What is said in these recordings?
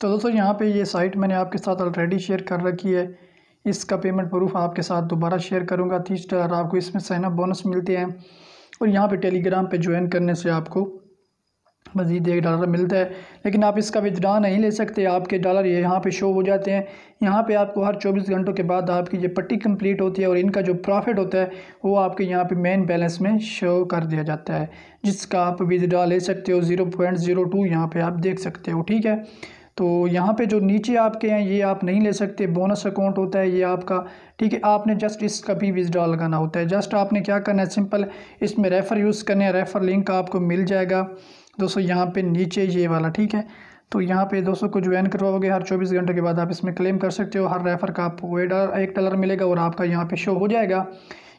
तो दोस्तों यहाँ पे ये साइट मैंने आपके साथ ऑलरेडी शेयर कर रखी है इसका पेमेंट प्रूफ आपके साथ दोबारा शेयर करूँगा तीस डॉलर आपको इसमें साइनअप बोनस मिलते हैं और यहाँ पे टेलीग्राम पे ज्वाइन करने से आपको मज़ीद एक डॉलर मिलता है लेकिन आप इसका विदड्रा नहीं ले सकते आपके डॉलर ये यहाँ पे शो हो जाते हैं यहाँ पे आपको हर 24 घंटों के बाद आपकी ये पट्टी कंप्लीट होती है और इनका जो प्रॉफिट होता है वो आपके यहाँ पे मेन बैलेंस में शो कर दिया जाता है जिसका आप विदड्रा ले सकते हो ज़ीरो पॉइंट ज़ीरो टू यहाँ पर आप देख सकते हो ठीक है तो यहाँ पे जो नीचे आपके हैं ये आप नहीं ले सकते बोनस अकाउंट होता है ये आपका ठीक है आपने जस्ट इसका भी विजड्रॉ लगाना होता है जस्ट आपने क्या करना है सिंपल इसमें रेफ़र यूज़ करने है रेफ़र लिंक आपको मिल जाएगा दोस्तों यहाँ पे नीचे ये वाला ठीक है तो यहाँ पे दोस्तों को ज्वाइन करवाओगे हर चौबीस घंटे के बाद आप इसमें क्लेम कर सकते हो हर रेफ़र का आपको एक डॉलर मिलेगा और आपका यहाँ पर शो हो जाएगा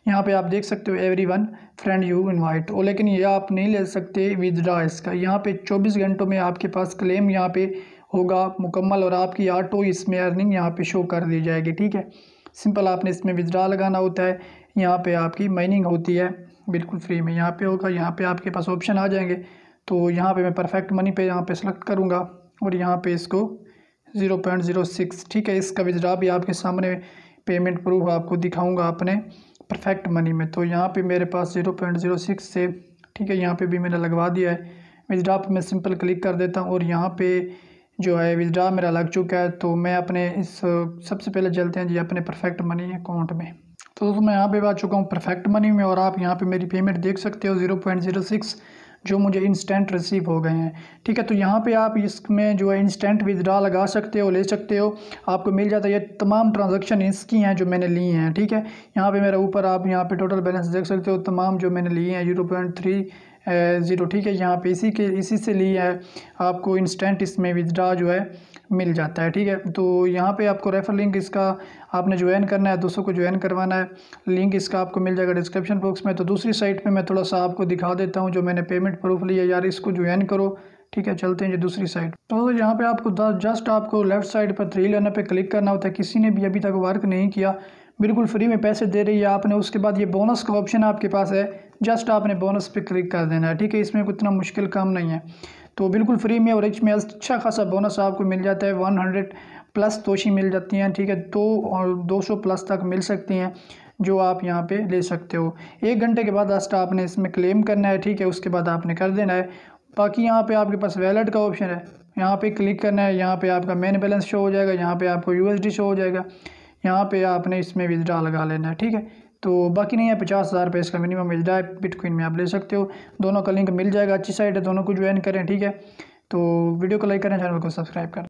यहाँ पे आप देख सकते हो every one friend you invite और लेकिन ये आप नहीं ले सकते विदड्रा इसका यहाँ पे 24 घंटों में आपके पास क्लेम यहाँ पे होगा मुकम्मल और आपकी आटो इसमें अर्निंग यहाँ पे शो कर दी जाएगी ठीक है सिंपल आपने इसमें विदड्रा लगाना होता है यहाँ पे आपकी माइनिंग होती है बिल्कुल फ्री में यहाँ पे होगा यहाँ पे आपके पास ऑप्शन आ जाएंगे तो यहाँ पे मैं परफेक्ट मनी पे यहाँ पे सेलेक्ट करूँगा और यहाँ पे इसको ज़ीरो पॉइंट ज़ीरो सिक्स ठीक है इसका विदड्रा भी आपके सामने पेमेंट प्रूफ आपको दिखाऊँगा अपने परफेक्ट मनी में तो यहाँ पर मेरे पास ज़ीरो पॉइंट ज़ीरो सिक्स से ठीक है यहाँ पर भी मैंने लगवा दिया है विदड्रा पर मैं सिंपल क्लिक कर देता हूँ और यहाँ पर जो है विदड्रा मेरा लग चुका है तो मैं अपने इस सबसे पहले चलते हैं जी अपने परफेक्ट मनी अकाउंट में तो दोस्तों मैं यहाँ पे आ चुका हूँ परफेक्ट मनी में और आप यहाँ पे मेरी पेमेंट देख सकते हो ज़ीरो पॉइंट ज़ीरो सिक्स जो मुझे इंस्टेंट रिसीव हो गए हैं ठीक है तो यहाँ पे आप इसमें जो है इंस्टेंट विदड्रा लगा सकते हो ले सकते हो आपको मिल जाता है ये तमाम ट्रांजेक्शन इसकी हैं जो मैंने ली हैं ठीक है यहाँ पे मेरा ऊपर आप यहाँ पे टोटल बैलेंस देख सकते हो तमाम जो मैंने लिए हैं जीरो पॉइंट थ्री ज़ीरो ठीक है यहाँ पे इसी के इसी से लिए है आपको इंस्टेंट इसमें विदड्रा जो है मिल जाता है ठीक है तो यहाँ पे आपको रेफ़र लिंक इसका आपने ज्वाइन करना है दोस्तों को ज्वाइन करवाना है लिंक इसका आपको मिल जाएगा डिस्क्रिप्शन बॉक्स में तो दूसरी साइट पर मैं थोड़ा सा आपको दिखा देता हूँ जो मैंने पेमेंट प्रूफ लिया यार इसको ज्वाइन करो ठीक है चलते हैं जो दूसरी साइड तो यहाँ पे आपको जस्ट आपको लेफ्ट साइड पर थ्री लेना पे क्लिक करना होता है किसी ने भी अभी तक वर्क नहीं किया बिल्कुल फ्री में पैसे दे रही है आपने उसके बाद ये बोनस का ऑप्शन आपके पास है जस्ट आपने बोनस पे क्लिक कर देना है ठीक है इसमें इतना मुश्किल काम नहीं है तो बिल्कुल फ्री में और इसमें अच्छा खासा बोनस आपको मिल जाता है वन हंड्रेड प्लस तोशी मिल जाती हैं ठीक है दो और दो सौ प्लस तक मिल सकती हैं जो आप यहाँ पर ले सकते हो एक घंटे के बाद लास्ट आपने इसमें क्लेम करना है ठीक है उसके बाद आपने कर देना है बाकी यहाँ पर आपके पास वैलेट का ऑप्शन है यहाँ पर क्लिक करना है यहाँ पर आपका मेन बैलेंस शो हो जाएगा यहाँ पर आपको डी शो हो जाएगा यहाँ पे आपने इसमें विदड्रा लगा लेना है ठीक है तो बाकी नहीं है पचास हज़ार रुपये इसका मिनिमम विदड्रा है बिटकॉइन में आप ले सकते हो दोनों का लिंक मिल जाएगा अच्छी साइड है दोनों को ज्वाइन करें ठीक है तो वीडियो को लाइक करें चैनल को सब्सक्राइब करें